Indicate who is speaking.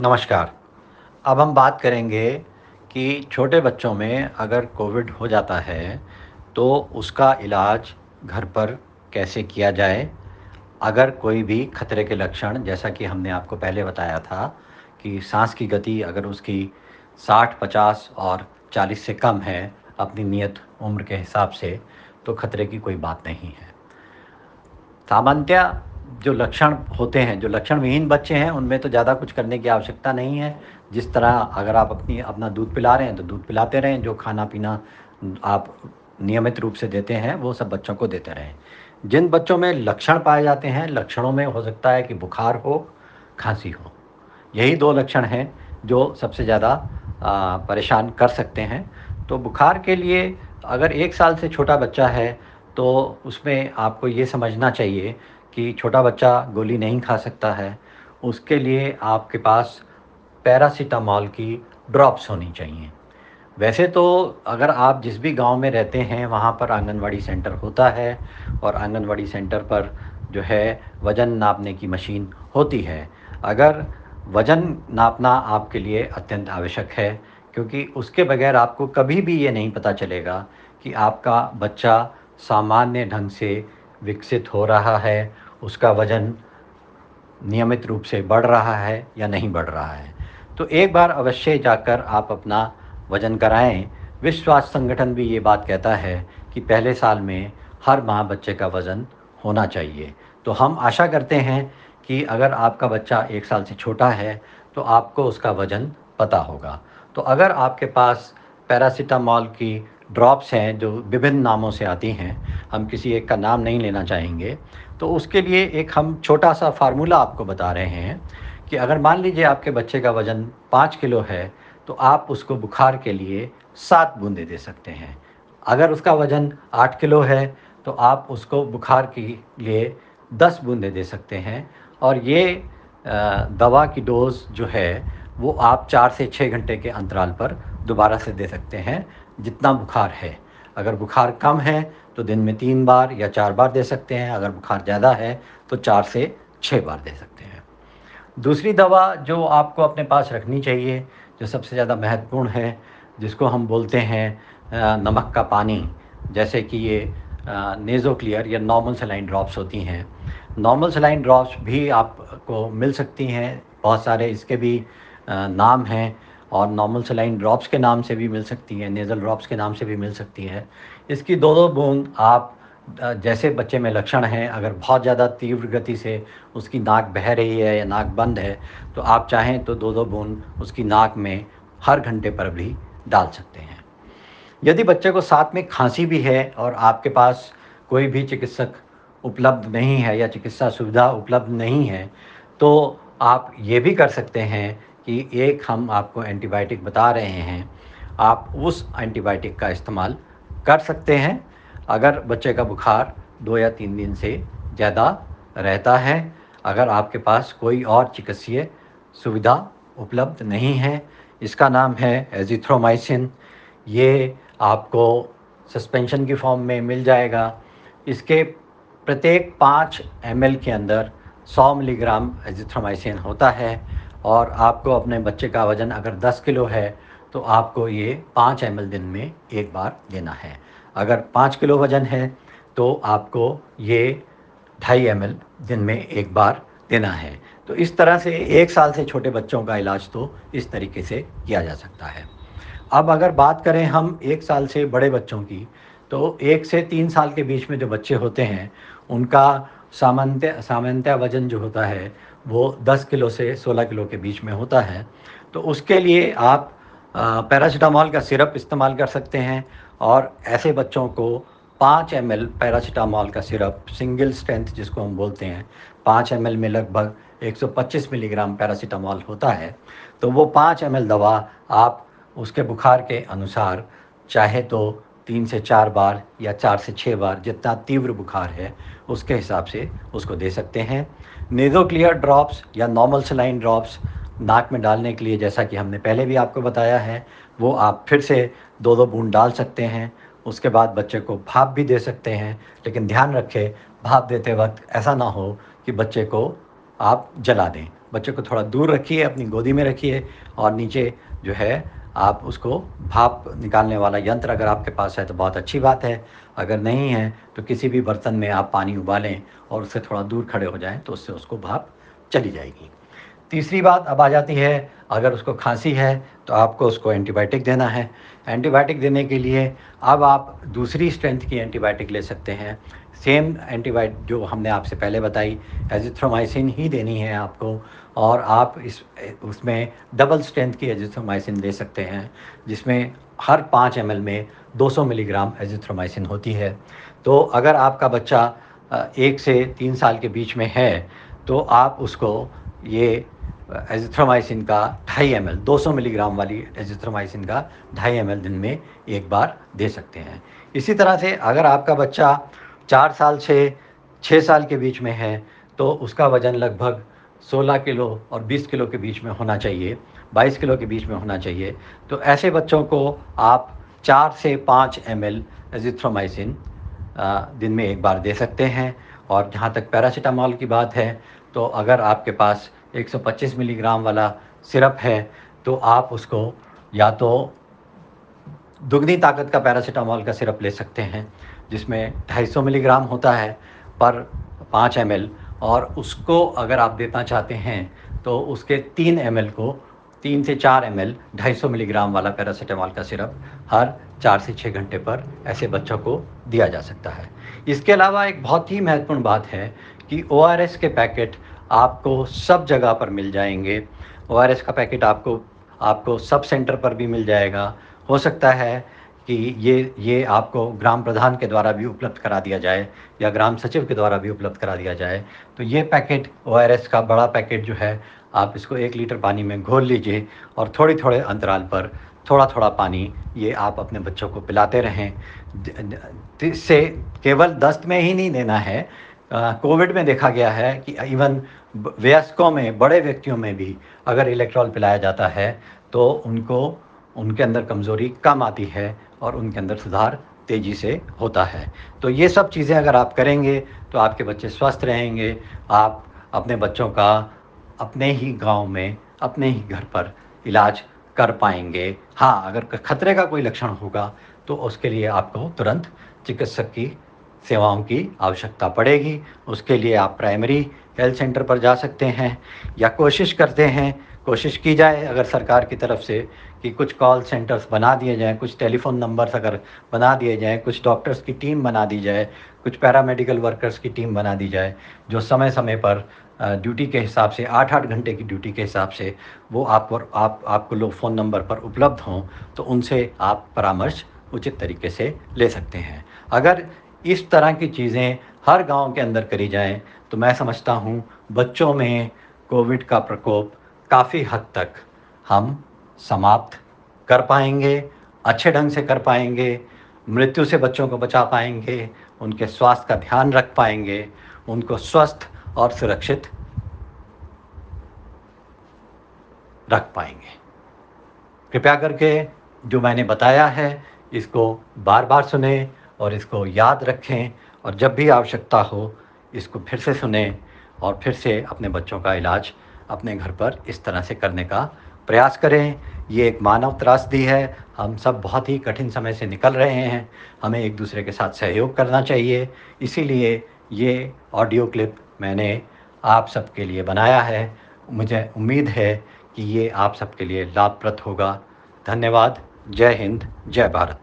Speaker 1: नमस्कार अब हम बात करेंगे कि छोटे बच्चों में अगर कोविड हो जाता है तो उसका इलाज घर पर कैसे किया जाए अगर कोई भी खतरे के लक्षण जैसा कि हमने आपको पहले बताया था कि सांस की गति अगर उसकी 60, 50 और 40 से कम है अपनी नियत उम्र के हिसाब से तो खतरे की कोई बात नहीं है सामान्यतः जो लक्षण होते हैं जो लक्षण विहीन बच्चे हैं उनमें तो ज़्यादा कुछ करने की आवश्यकता नहीं है जिस तरह अगर आप अपनी अपना दूध पिला रहे हैं तो दूध पिलाते रहें जो खाना पीना आप नियमित रूप से देते हैं वो सब बच्चों को देते रहें जिन बच्चों में लक्षण पाए जाते हैं लक्षणों में हो सकता है कि बुखार हो खांसी हो यही दो लक्षण हैं जो सबसे ज़्यादा परेशान कर सकते हैं तो बुखार के लिए अगर एक साल से छोटा बच्चा है तो उसमें आपको ये समझना चाहिए कि छोटा बच्चा गोली नहीं खा सकता है उसके लिए आपके पास पैरासीटामॉल की ड्रॉप्स होनी चाहिए वैसे तो अगर आप जिस भी गांव में रहते हैं वहां पर आंगनवाड़ी सेंटर होता है और आंगनवाड़ी सेंटर पर जो है वज़न नापने की मशीन होती है अगर वज़न नापना आपके लिए अत्यंत आवश्यक है क्योंकि उसके बगैर आपको कभी भी ये नहीं पता चलेगा कि आपका बच्चा सामान्य ढंग से विकसित हो रहा है उसका वजन नियमित रूप से बढ़ रहा है या नहीं बढ़ रहा है तो एक बार अवश्य जाकर आप अपना वजन कराएं विश्व स्वास्थ्य संगठन भी ये बात कहता है कि पहले साल में हर माह बच्चे का वज़न होना चाहिए तो हम आशा करते हैं कि अगर आपका बच्चा एक साल से छोटा है तो आपको उसका वज़न पता होगा तो अगर आपके पास पैरासीटामॉल की ड्रॉप्स हैं जो विभिन्न नामों से आती हैं हम किसी एक का नाम नहीं लेना चाहेंगे तो उसके लिए एक हम छोटा सा फार्मूला आपको बता रहे हैं कि अगर मान लीजिए आपके बच्चे का वज़न पाँच किलो है तो आप उसको बुखार के लिए सात बूंदे दे सकते हैं अगर उसका वज़न आठ किलो है तो आप उसको बुखार के लिए दस बूंदे दे सकते हैं और ये दवा की डोज़ जो है वो आप चार से छः घंटे के अंतराल पर दोबारा से दे सकते हैं जितना बुखार है अगर बुखार कम है तो दिन में तीन बार या चार बार दे सकते हैं अगर बुखार ज़्यादा है तो चार से छः बार दे सकते हैं दूसरी दवा जो आपको अपने पास रखनी चाहिए जो सबसे ज़्यादा महत्वपूर्ण है जिसको हम बोलते हैं नमक का पानी जैसे कि ये नेज़ोक्लियर या नॉर्मल सलाइन ड्रॉप्स होती हैं नॉर्मल सलाइन ड्रॉप्स भी आपको मिल सकती हैं बहुत सारे इसके भी नाम हैं और नॉर्मल सलाइन ड्रॉप्स के नाम से भी मिल सकती है नेज़ल ड्रॉप्स के नाम से भी मिल सकती है इसकी दो दो बूंद आप जैसे बच्चे में लक्षण हैं अगर बहुत ज़्यादा तीव्र गति से उसकी नाक बह रही है या नाक बंद है तो आप चाहें तो दो दो बूंद उसकी नाक में हर घंटे पर भी डाल सकते हैं यदि बच्चे को साथ में खांसी भी है और आपके पास कोई भी चिकित्सक उपलब्ध नहीं है या चिकित्सा सुविधा उपलब्ध नहीं है तो आप ये भी कर सकते हैं कि एक हम आपको एंटीबायोटिक बता रहे हैं आप उस एंटीबायोटिक का इस्तेमाल कर सकते हैं अगर बच्चे का बुखार दो या तीन दिन से ज़्यादा रहता है अगर आपके पास कोई और चिकित्सीय सुविधा उपलब्ध नहीं है इसका नाम है एजिथ्रोमाइसिन ये आपको सस्पेंशन की फॉर्म में मिल जाएगा इसके प्रत्येक पाँच एम के अंदर 100 मिलीग्राम एजिथ्रोमाइसिन होता है और आपको अपने बच्चे का वज़न अगर 10 किलो है तो आपको ये 5 एम दिन में एक बार देना है अगर 5 किलो वज़न है तो आपको ये ढाई एम दिन में एक बार देना है तो इस तरह से एक साल से छोटे बच्चों का इलाज तो इस तरीके से किया जा सकता है अब अगर बात करें हम एक साल से बड़े बच्चों की तो एक से तीन साल के बीच में जो बच्चे होते हैं उनका सामान्य सामान्यतः वजन जो होता है वो 10 किलो से 16 किलो के बीच में होता है तो उसके लिए आप पैरासीटामॉल का सिरप इस्तेमाल कर सकते हैं और ऐसे बच्चों को पाँच एम एल पैरासीटामॉल का सिरप सिंगल स्ट्रेंथ जिसको हम बोलते हैं पाँच एम एल में लगभग 125 मिलीग्राम पैरासीटामॉल होता है तो वो पाँच एम एल दवा आप उसके बुखार के अनुसार चाहे तो तीन से चार बार या चार से छः बार जितना तीव्र बुखार है उसके हिसाब से उसको दे सकते हैं नेजो क्लियर ड्रॉप्स या नॉर्मल सलाइन ड्रॉप्स नाक में डालने के लिए जैसा कि हमने पहले भी आपको बताया है वो आप फिर से दो दो बूंद डाल सकते हैं उसके बाद बच्चे को भाप भी दे सकते हैं लेकिन ध्यान रखें भाप देते वक्त ऐसा ना हो कि बच्चे को आप जला दें बच्चे को थोड़ा दूर रखिए अपनी गोदी में रखिए और नीचे जो है आप उसको भाप निकालने वाला यंत्र अगर आपके पास है तो बहुत अच्छी बात है अगर नहीं है तो किसी भी बर्तन में आप पानी उबालें और उससे थोड़ा दूर खड़े हो जाएं तो उससे उसको भाप चली जाएगी तीसरी बात अब आ जाती है अगर उसको खांसी है तो आपको उसको एंटीबायोटिक देना है एंटीबायोटिक देने के लिए अब आप दूसरी स्ट्रेंथ की एंटीबायोटिक ले सकते हैं सेम एंटीबायोटिक जो हमने आपसे पहले बताई एजिथ्रोमाइसिन ही देनी है आपको और आप इस उसमें डबल स्ट्रेंथ की एजिथ्रोमाइसिन ले सकते हैं जिसमें हर पाँच एम में 200 मिलीग्राम एजिथ्रोमाइसिन होती है तो अगर आपका बच्चा एक से तीन साल के बीच में है तो आप उसको ये एजिथ्रोमाइसिन का ढाई एम 200 मिलीग्राम वाली एजिथ्रोमाइसिन का ढाई एम दिन में एक बार दे सकते हैं इसी तरह से अगर आपका बच्चा चार साल से छः साल के बीच में है तो उसका वज़न लगभग 16 किलो और 20 किलो के बीच में होना चाहिए 22 किलो के बीच में होना चाहिए तो ऐसे बच्चों को आप चार से पाँच एम एल एजिथ्रोमाइसिन दिन में एक बार दे सकते हैं और जहाँ तक पैरासीटामॉल की बात है तो अगर आपके पास 125 मिलीग्राम वाला सिरप है तो आप उसको या तो दुगनी ताकत का पैरासीटामोल का सिरप ले सकते हैं जिसमें 250 मिलीग्राम होता है पर 5 एम और उसको अगर आप देना चाहते हैं तो उसके 3 एम को तीन से चार एम एल ढाई सौ मिलीग्राम वाला पैरासीटामॉल का सिरप हर चार से छः घंटे पर ऐसे बच्चों को दिया जा सकता है इसके अलावा एक बहुत ही महत्वपूर्ण बात है कि ओ के पैकेट आपको सब जगह पर मिल जाएंगे ओ का पैकेट आपको आपको सब सेंटर पर भी मिल जाएगा हो सकता है कि ये ये आपको ग्राम प्रधान के द्वारा भी उपलब्ध करा दिया जाए या ग्राम सचिव के द्वारा भी उपलब्ध करा दिया जाए तो ये पैकेट ओ का बड़ा पैकेट जो है आप इसको एक लीटर पानी में घोल लीजिए और थोड़ी थोड़े अंतराल पर थोड़ा थोड़ा पानी ये आप अपने बच्चों को पिलाते रहें से केवल दस्त में ही नहीं देना है कोविड में देखा गया है कि इवन वयस्कों में बड़े व्यक्तियों में भी अगर इलेक्ट्रॉल पिलाया जाता है तो उनको उनके अंदर कमज़ोरी कम आती है और उनके अंदर सुधार तेज़ी से होता है तो ये सब चीज़ें अगर आप करेंगे तो आपके बच्चे स्वस्थ रहेंगे आप अपने बच्चों का अपने ही गांव में अपने ही घर पर इलाज कर पाएंगे हाँ अगर खतरे का कोई लक्षण होगा तो उसके लिए आपको तुरंत चिकित्सक की सेवाओं की आवश्यकता पड़ेगी उसके लिए आप प्राइमरी हेल्थ सेंटर पर जा सकते हैं या कोशिश करते हैं कोशिश की जाए अगर सरकार की तरफ से कि कुछ कॉल सेंटर्स बना दिए जाएं कुछ टेलीफोन नंबर्स अगर बना दिए जाएं कुछ डॉक्टर्स की टीम बना दी जाए कुछ पैरामेडिकल वर्कर्स की टीम बना दी जाए जो समय समय पर ड्यूटी के हिसाब से आठ आठ घंटे की ड्यूटी के हिसाब से वो आप और आप आपको लोग फ़ोन नंबर पर उपलब्ध हों तो उनसे आप परामर्श उचित तरीके से ले सकते हैं अगर इस तरह की चीज़ें हर गांव के अंदर करी जाएं तो मैं समझता हूँ बच्चों में कोविड का प्रकोप काफ़ी हद तक हम समाप्त कर पाएंगे अच्छे ढंग से कर पाएंगे मृत्यु से बच्चों को बचा पाएंगे उनके स्वास्थ्य का ध्यान रख पाएंगे उनको स्वस्थ और सुरक्षित रख पाएंगे कृपया करके जो मैंने बताया है इसको बार बार सुने और इसको याद रखें और जब भी आवश्यकता हो इसको फिर से सुने और फिर से अपने बच्चों का इलाज अपने घर पर इस तरह से करने का प्रयास करें ये एक मानव त्रासदी है हम सब बहुत ही कठिन समय से निकल रहे हैं हमें एक दूसरे के साथ सहयोग करना चाहिए इसीलिए ये ऑडियो क्लिप मैंने आप सबके लिए बनाया है मुझे उम्मीद है कि ये आप सबके लिए लाभप्रद होगा धन्यवाद जय हिंद जय भारत